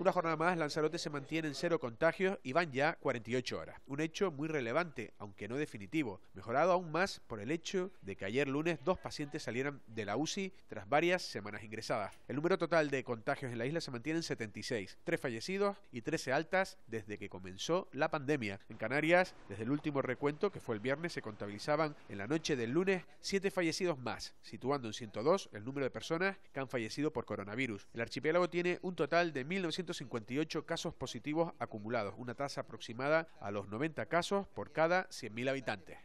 Una jornada más, Lanzarote se mantiene en cero contagios y van ya 48 horas. Un hecho muy relevante, aunque no definitivo, mejorado aún más por el hecho de que ayer lunes dos pacientes salieran de la UCI tras varias semanas ingresadas. El número total de contagios en la isla se mantiene en 76, Tres fallecidos y 13 altas desde que comenzó la pandemia. En Canarias, desde el último recuento, que fue el viernes, se contabilizaban en la noche del lunes siete fallecidos más, situando en 102 el número de personas que han fallecido por coronavirus. El archipiélago tiene un total de 1900 158 casos positivos acumulados, una tasa aproximada a los 90 casos por cada 100.000 habitantes.